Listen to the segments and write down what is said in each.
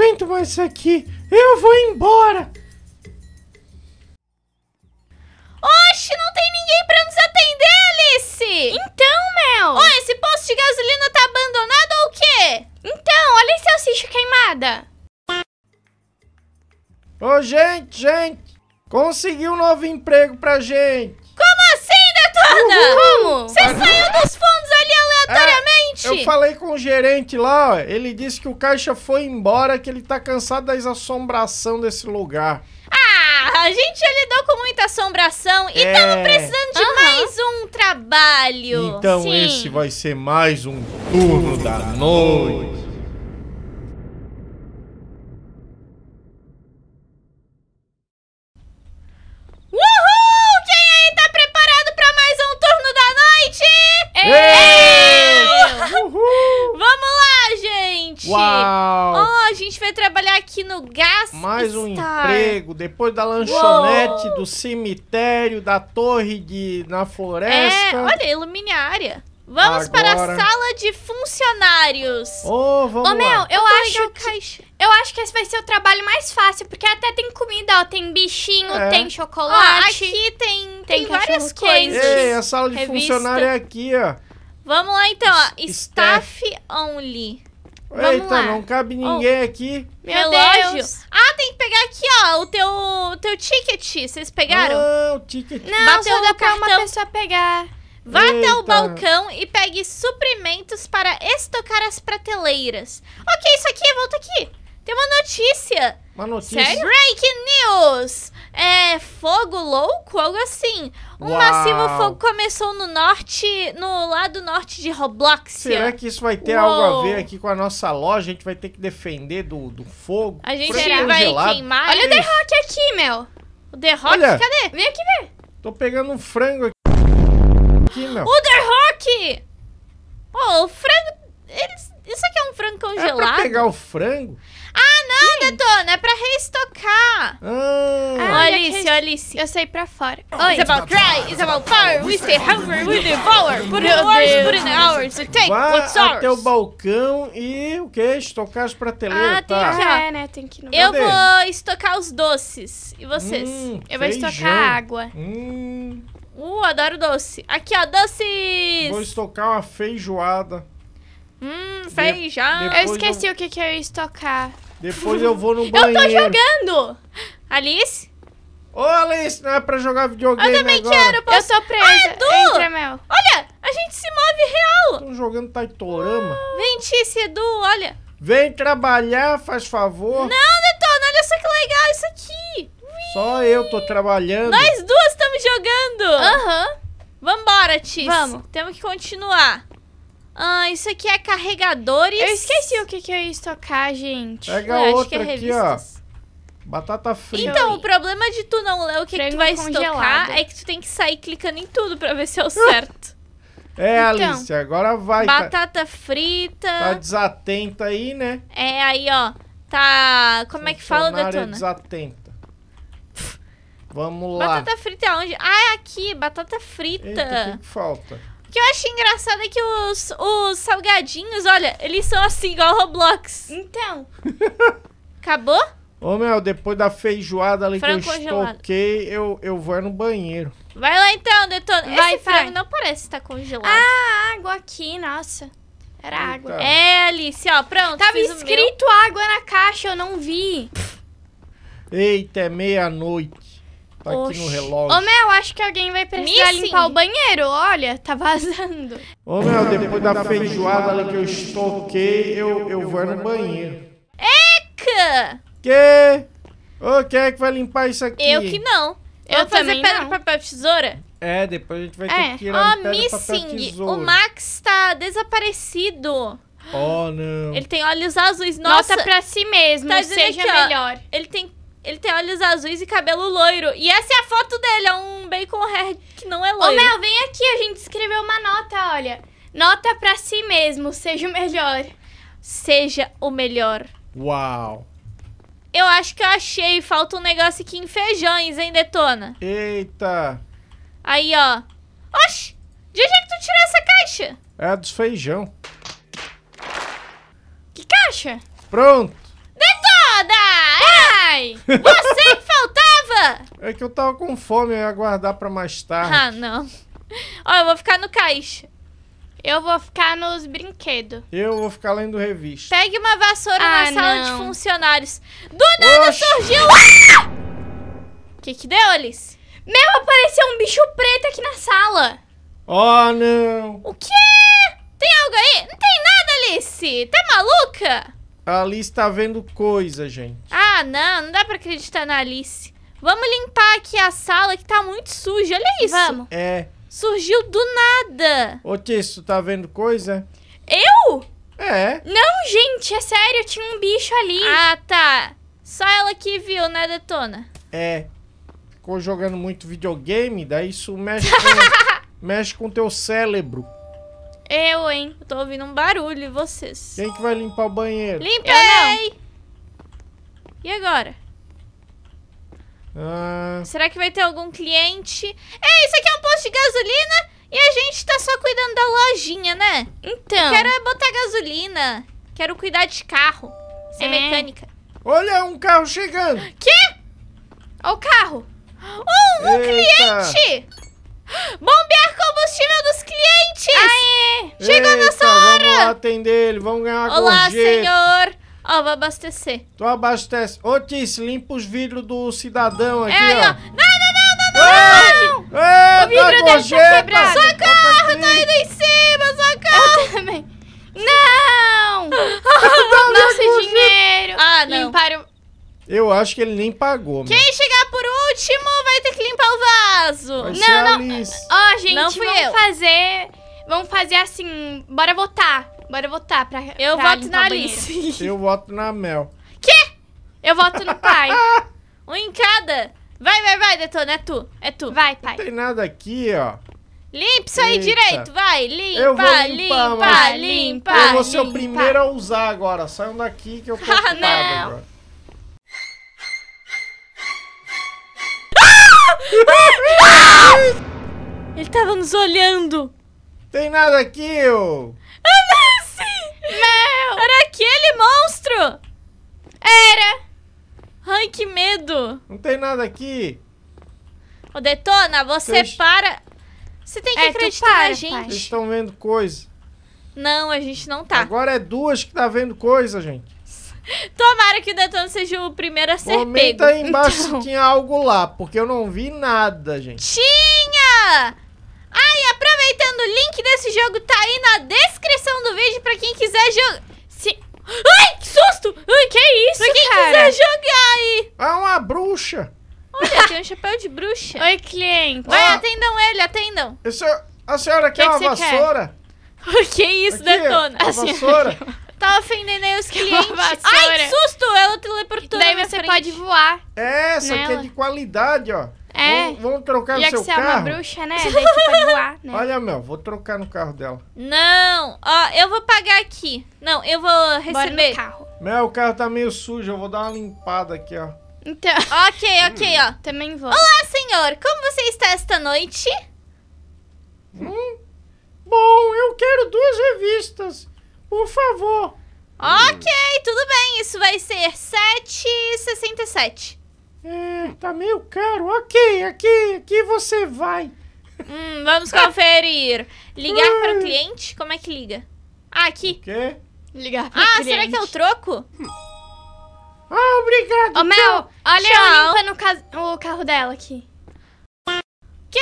aguento mais isso aqui. Eu vou embora. Oxe, não tem ninguém pra nos atender, Alice! Então, Mel! Oi, esse posto de gasolina tá abandonado ou o quê? Então, olha esse salsicha queimada! Ô, gente, gente! Consegui um novo emprego pra gente! Como assim, Detona? Uhul. Como? Você saiu dos fundos eu falei com o gerente lá, ele disse que o caixa foi embora, que ele tá cansado das assombração desse lugar. Ah, a gente já lidou com muita assombração e é... tava precisando de uhum. mais um trabalho. Então Sim. esse vai ser mais um turno da noite. gente trabalhar aqui no Gas Mais um Star. emprego, depois da lanchonete, Uou. do cemitério, da torre de na floresta. É, olha, ilumine a área. Vamos Agora. para a sala de funcionários. Ô, oh, vamos Ô, meu, lá. eu, acho que, eu acho que esse vai ser o trabalho mais fácil, porque até tem comida, ó, tem bichinho, é. tem chocolate. aqui tem, tem, tem várias coisas. Ei, a sala de Revista. funcionário é aqui, ó. Vamos lá então, ó. Staff, Staff only. Vamos Eita, lá. não cabe ninguém oh. aqui. Meu Relógio. Deus. Ah, tem que pegar aqui, ó, o teu, teu ticket. Vocês pegaram? Não, o ticket. Não, Bateu só dá pra uma pessoa pegar. Vá Eita. até o balcão e pegue suprimentos para estocar as prateleiras. Ok, isso aqui, volta aqui. Tem uma notícia. Uma notícia? Sério? Breaking News! é, fogo louco, algo assim. Um Uau. massivo fogo começou no norte, no lado norte de Roblox. Será que isso vai ter Uou. algo a ver aqui com a nossa loja? A gente vai ter que defender do, do fogo? A gente vai queimar. Olha o The Rock aqui, meu. O The Rock, Olha. cadê? Vem aqui ver. Tô pegando um frango aqui. aqui meu. O The Rock! Pô, oh, o frango... Eles... Isso aqui é um frango congelado? É pra pegar o frango? Ah, não, Sim. Detona, é pra reestocar. Ah. Ah, Alice, Alice. Eu saí pra fora. Oh, it's about dry, it's about power, we stay hungry, we devour, put in hours, put in hours, we take Vá what's ours. até o balcão e o quê? Estocar as prateleiras, ah, tá? tem que... É, né, tem que... Eu Cadê? vou estocar os doces. E vocês? Hum, Eu vou estocar a água. Hum... Uh, adoro doce. Aqui, ó, doces! Vou estocar uma feijoada. Hum, feijão. De, eu esqueci eu... o que, que eu ia estocar. Depois eu vou no banheiro. Eu tô jogando! Alice? Ô, Alice, não é pra jogar videogame Eu também agora. quero, posso... Eu tô presa. Ah, é Edu! Entra, Mel. Olha, a gente se move real. Tô jogando Taitorama. Ah. Vem, Tice, Edu, olha. Vem trabalhar, faz favor. Não, Detona, olha só que legal isso aqui. Só eu tô trabalhando. Nós duas estamos jogando. Aham. Vambora, Tice. Vamos. Temos que continuar. Ah, isso aqui é carregadores. Eu esqueci o que, que eu ia estocar, gente. Pega Ué, outra é aqui, ó. Batata frita. Então, o problema de tu não ler o que, que tu vai congelado. estocar é que tu tem que sair clicando em tudo pra ver se é o certo. É, então, Alice, agora vai. Tá- batata frita. Tá desatenta aí, né? É, aí, ó. Tá. Como é que fala, Detona? desatenta. Vamos lá. Batata frita é onde? Ah, é aqui, batata frita. Eita, o que, que falta? O que eu acho engraçado é que os, os salgadinhos, olha, eles são assim, igual Roblox. Então. Acabou? Ô, meu, depois da feijoada ali que eu estou estoquei, eu, eu vou no banheiro. Vai lá então, Detona. Vai, frango vai. não parece estar congelado. Ah, água aqui, nossa. Era Eita. água. É, Alice, ó, pronto. Tava escrito água na caixa, eu não vi. Eita, é meia-noite. Tá Oxi. aqui no relógio. Ô, Mel, acho que alguém vai precisar Missing. limpar o banheiro. Olha, tá vazando. Ô, Mel depois da feijoada ali que eu estoquei, eu, eu vou no banheiro. Eca! Que? Ô, quem é que vai limpar isso aqui? Eu que não. Eu vou fazer pedra, não. papel, tesoura? É, depois a gente vai é. ter que ir oh, pedra, missing. papel, tesoura. O Max tá desaparecido. Oh, não. Ele tem olhos azuis. Nossa, Nota pra si mesmo, tá seja aqui, melhor. Ó, ele tem ele tem olhos azuis e cabelo loiro. E essa é a foto dele, é um bacon hair que não é loiro. Ô, Mel, vem aqui, a gente escreveu uma nota, olha. Nota pra si mesmo, seja o melhor. Seja o melhor. Uau. Eu acho que eu achei. Falta um negócio aqui em feijões, hein, Detona? Eita. Aí, ó. Oxi, de onde é que tu tirou essa caixa? É a dos feijão. Que caixa? Pronto. Detona! Você que faltava! É que eu tava com fome, eu ia aguardar pra mais tarde. Ah, não. Ó, eu vou ficar no caixa. Eu vou ficar nos brinquedos. Eu vou ficar lendo revista. Pegue uma vassoura ah, na sala não. de funcionários. Do nada Oxi. surgiu... Ah! Que que deu, Alice? Meu, apareceu um bicho preto aqui na sala. Oh, não. O quê? Tem algo aí? Não tem nada, Alice. Tá maluca? A Alice tá vendo coisa, gente. Ah, não, não dá pra acreditar na Alice. Vamos limpar aqui a sala que tá muito suja. Olha isso. Vamos. É. Surgiu do nada. Ô, Tis, tu tá vendo coisa? Eu? É. Não, gente, é sério, tinha um bicho ali. Ah, tá. Só ela que viu, né, Detona? É. Ficou jogando muito videogame, daí isso mexe com, mexe com teu cérebro. Eu, hein? Eu tô ouvindo um barulho e vocês? Quem que vai limpar o banheiro? Limpei! E agora? Ah. Será que vai ter algum cliente? É, isso aqui é um posto de gasolina e a gente tá só cuidando da lojinha, né? Então. Eu quero é botar gasolina. Quero cuidar de carro. Ser é. mecânica. Olha, um carro chegando. Que? Olha o carro. um cliente! Bombear combustível dos clientes! Aê! Chegou Eita, a nossa hora! Vamos atender ele, vamos ganhar Olá, gorjeta. senhor! Ó, vou abastecer. Tu abastece. Ô, Tice, limpa os vidros do cidadão é aqui, é, ó. Não, não, não, não, não! Ei, o vidro dele tá quebrado. Tá socorro, tá indo em cima, socorro! Eu também. Não! nosso dinheiro! Ah, não. Limparam... Eu acho que ele nem pagou. Quem chegar último vai ter que limpar o vaso. Vai não, não. Ó, oh, gente, não fui vamos eu. fazer. Vamos fazer assim. Bora votar. Bora votar pra. Eu pra voto na Alice. eu voto na Mel. Quê? Eu voto no pai. um em cada. Vai, vai, vai, Detona. É tu. É tu. Vai, pai. Não tem nada aqui, ó. Limpa isso aí Eita. direito, vai, limpa, eu vou limpar, limpa, limpa. Eu vou ser limpa. o primeiro a usar agora, saiam daqui que eu tô ah, não. agora. Ele tava nos olhando. Tem nada aqui, ô. Ah, Meu! Era aquele monstro! Era! Ai, que medo! Não tem nada aqui. Ô, Detona, você para... Você tem que é, acreditar para, na gente. Vocês estão vendo coisa. Não, a gente não tá. Agora é duas que tá vendo coisa, gente. Tomara que o Detona seja o primeiro a ser Comenta pego. aí embaixo então... se tinha algo lá, porque eu não vi nada, gente. Tinha! Ah, aproveitando, o link desse jogo tá aí na descrição do vídeo pra quem quiser jogar. Se... Ai, que susto! Ai, que é isso, Pra quem cara? quiser jogar aí. É uma bruxa. Olha, tem um chapéu de bruxa. Oi, cliente. Vai, ah, atendam ele, atendam. Isso, a senhora quer que uma que vassoura? Quer? Que isso, Aqui, Detona? A, a vassoura? Tá ofendendo aí os clientes. Ai, que susto! Ela teleportou. Daí você frente. pode voar. Essa é, só aqui é de qualidade, ó. É. Vamos trocar Já no seu carro. Já que você carro. é uma bruxa, né? Daí você pode voar, né? Olha, meu, vou trocar no carro dela. Não, ó, eu vou pagar aqui. Não, eu vou receber. Bora carro. Meu, o carro tá meio sujo, eu vou dar uma limpada aqui, ó. Então... ok, ok, ó. Hum. Também vou. Olá, senhor. Como você está esta noite? Hum. Bom, eu quero duas revistas. Por favor. Ok, hum. tudo bem. Isso vai ser 7,67. É, tá meio caro. Ok, aqui, aqui você vai. Hum, vamos conferir. Ligar para o cliente? Como é que liga? Ah, aqui. O quê? Ligar para ah, o cliente. Ah, será que é o troco? Ah, obrigado. Ô, oh, Mel, olha Tchau. o, ca... o carro dela aqui. Que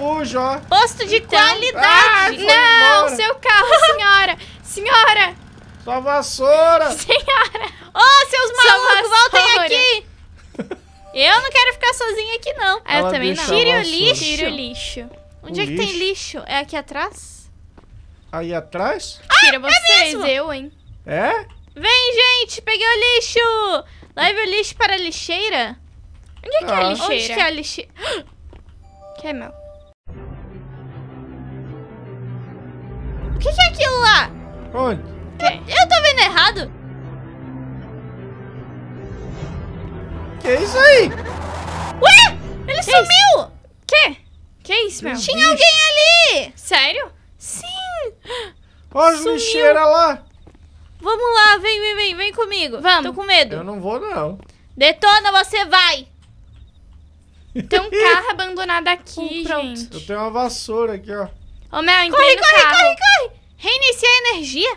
sujo, ó. Posto de então... qualidade. Ah, não, embora. seu carro, senhora. senhora. Sua vassoura. Senhora. Ô, oh, seus malucos, voltem aqui. Eu não quero ficar sozinha aqui, não. Ah, Ela eu também não. Tire o lixo. Tire o lixo. Onde o é que tem lixo? É aqui atrás? Aí atrás? Ah, Tira é vocês, é eu, hein. É? Vem, gente, peguei o lixo. Leve o lixo para a lixeira. Onde é que ah. é a ah. lixeira? Onde que é a lixeira? Que é meu. Onde? Que? Eu tô vendo errado? Que é isso aí? Ué! Ele que sumiu! Isso? Que? Que é isso, meu? Tinha bicho. alguém ali! Sério? Sim! Olha as lá! Vamos lá, vem, vem, vem, vem comigo. Vamos. Tô com medo. Eu não vou, não. Detona, você vai! Tem um carro abandonado aqui, um, gente. Eu tenho uma vassoura aqui, ó. Ô, Mel, entrei corre, no corre, carro. Corre, corre, corre! Reiniciar a energia?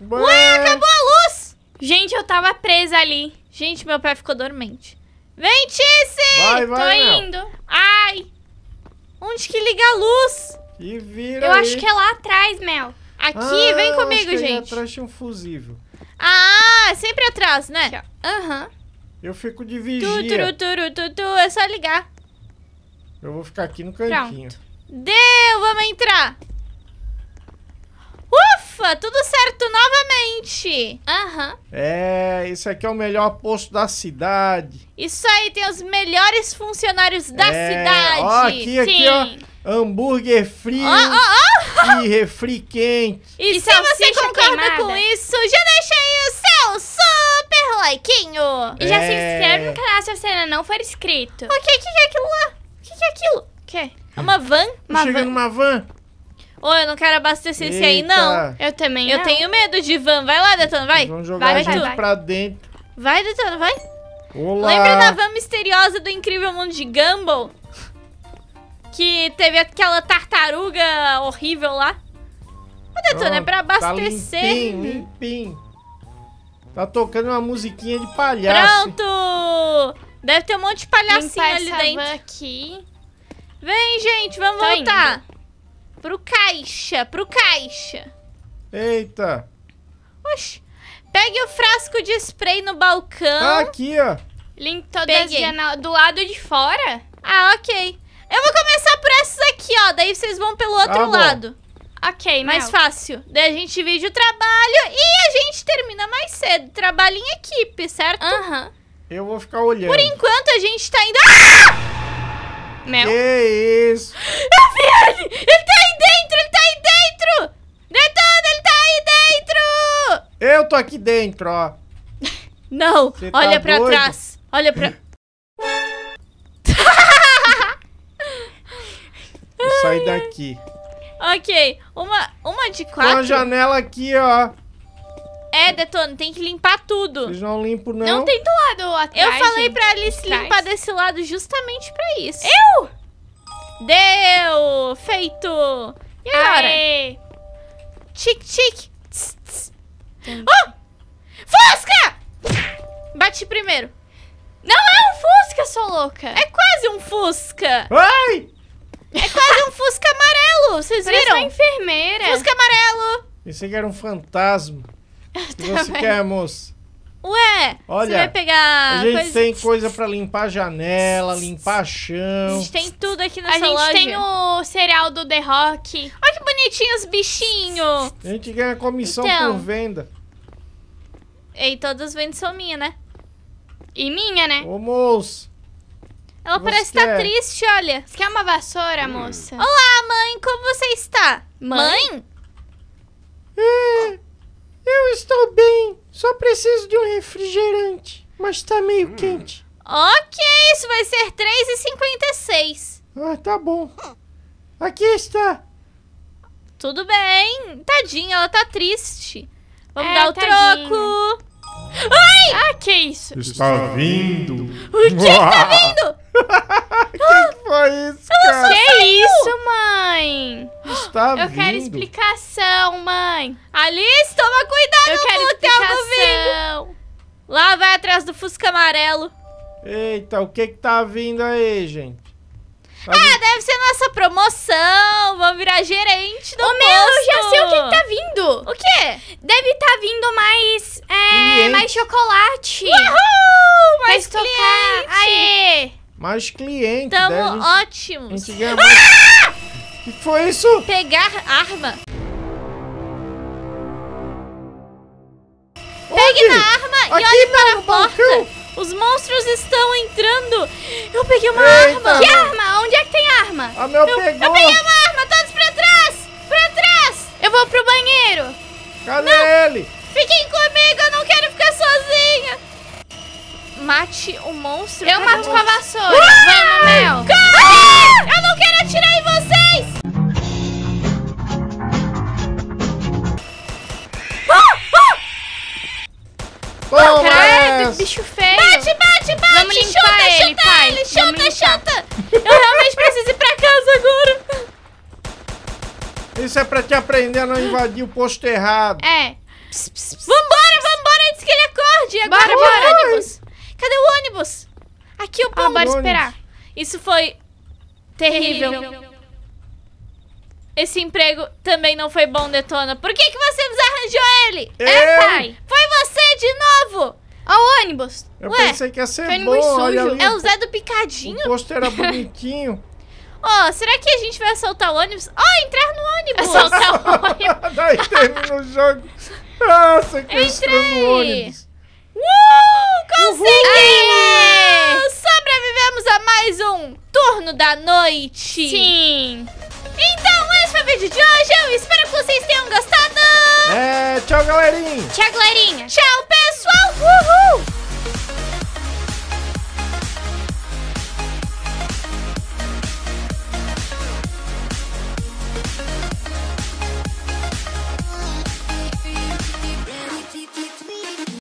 Bah. Ué, acabou a luz! Gente, eu tava presa ali. Gente, meu pé ficou dormente. Vem, Tice! Vai, vai, Tô indo. Ai! Onde que liga a luz? E vira Eu aí. acho que é lá atrás, Mel. Aqui, ah, vem comigo, gente. atrás tinha um fusível. Ah, sempre atrás, né? Aham. Uhum. Eu fico de vigia. Tu, tu, tu, tu, é só ligar. Eu vou ficar aqui no cantinho. Pronto. Deu, vamos entrar. Ufa, tudo certo novamente. Aham. Uhum. É, isso aqui é o melhor posto da cidade. Isso aí tem os melhores funcionários da é, cidade. Ó, aqui, Sim. aqui, ó. Hambúrguer frio oh, oh, oh. e refri quente. E, e se você concorda queimada. com isso, já deixa aí o seu super likezinho. E já se é. inscreve no canal se você não for inscrito. O que, que é aquilo lá? O que, que é aquilo? O que? É uma van? Uma Chega van. numa van? Ô, eu não quero abastecer Eita. esse aí, não. Eu também eu não. Eu tenho medo de van. Vai lá, Detona, vai. Vamos jogar vai, a gente vai. pra dentro. Vai, Detona, vai. Olá. Lembra da van misteriosa do Incrível Mundo de Gumball? Que teve aquela tartaruga horrível lá? Ô, Detona, é pra tá abastecer. Tá limpinho, limpinho. Tá tocando uma musiquinha de palhaço. Pronto! Deve ter um monte de palhacinho ali dentro. aqui. Vem, gente, vamos Tô tá voltar. Indo. Pro carro caixa, pro caixa. Eita. Oxi. Pegue o frasco de spray no balcão. Tá aqui, ó. Link todas janela... do lado de fora? Ah, ok. Eu vou começar por essas aqui, ó. Daí vocês vão pelo tá outro ah, lado. Ok, Mais fácil. Daí a gente divide o trabalho e a gente termina mais cedo. Trabalho em equipe, certo? Aham. Eu vou ficar olhando. Por enquanto a gente tá indo... Ah! Mel. Que isso? Eu vi ele! Ele tá aí dentro! Ele tá aí dentro! Detona, é ele tá aí dentro! Eu tô aqui dentro, ó. Não, Cê tá olha tá pra doido? trás. Olha pra... Sai daqui. Ok, uma, uma de quatro. Tem uma janela aqui, ó. É, Detona, tem que limpar tudo. Vocês não limpo não? Não tem do lado atrás. Eu falei pra Alice limpar desse lado justamente pra isso. Eu? Deu! Feito! E agora? Aê. Tic, tic. Tss, tss. Oh! Fusca! Bati primeiro. Não é um Fusca, sua louca. É quase um Fusca. Ai! É quase um Fusca amarelo, vocês viram? Parece uma enfermeira. Fusca amarelo. Pensei que era um fantasma. quer, ficamos. Ué, Olha, você vai pegar. A gente coisa... tem coisa para limpar janela, limpar chão. A gente tem tudo aqui nessa loja. A gente loja. tem o cereal do The Rock. Olha que bonitinho os bichinhos. A gente ganha comissão então... por venda. E todas as vendas são minhas, né? E minha, né? Ô, moço. Ela você parece estar tá triste, olha. Quer uma vassoura, moça? Olá, mãe, como você está? Mãe? mãe? Eu estou bem, só preciso de um refrigerante, mas tá meio hum. quente. Ok, isso vai ser 3,56. Ah, tá bom. Aqui está. Tudo bem. Tadinha, ela tá triste. Vamos é, dar o tadinha. troco. Ai! Ah, que isso? Está vindo. O que está vindo? que que ah! foi isso, cara? Que isso, mãe? Está Eu vindo. quero explicação, mãe. Alice, toma cuidado, Eu quero explicação. Vindo. Lá vai atrás do Fusca Amarelo. Eita, o que que tá vindo aí, gente? Ah, gente... deve ser nossa promoção. Vamos virar gerente do Ô, posto. meu, já sei o que, que tá vindo. O quê? Deve tá vindo mais. É, mais chocolate. Uhul! Mais Vai cliente. Tocar. Aê! Mais cliente. Tamo deve... ótimos. O ah! que foi isso? Pegar arma. Onde? Pegue na arma Aqui, e olhe para a porta. Os monstros estão entrando! Eu peguei uma Eita. arma! Que arma? Onde é que tem arma? A ah, meu eu, pegou! Eu peguei uma arma! Todos pra trás! Pra trás! Eu vou pro banheiro! Cadê não. ele? Fiquem comigo! Eu não quero ficar sozinha! Mate o monstro? Eu mato com a vassoura! Vamos, Mel! bicho feio. Bate, bate, bate. Vamos limpar chuta, ele, chuta pai. ele. Chuta, chuta. Eu realmente preciso ir pra casa agora. Isso é pra te aprender a não invadir o posto errado. É. Pss, pss, pss. Vambora, vambora antes que ele acorde. Agora bora, é bora. ônibus. Cadê o ônibus? Aqui o pão Ah, bora esperar. Isso foi terrível. terrível. Esse emprego também não foi bom, Detona. Por que, que você desarranjou arranjou ele? Eu... É, pai. Foi você de novo. Ó o ônibus. Eu Ué, pensei que ia ser bom. Sujo. Ali, é o Zé do Picadinho. O posto era bonitinho. Ó, oh, será que a gente vai assaltar o ônibus? Ó, oh, entrar no ônibus. Assaltar o ônibus. Daí termina o jogo. Nossa, ah, que Entrei. no ônibus. Uh, conseguimos! Uhul. Sobrevivemos a mais um Turno da Noite. Sim. Então, esse foi o vídeo de hoje. Eu espero que vocês tenham gostado. É, tchau, galerinha. Tchau, galerinha. Tchau, pessoal! Uhul!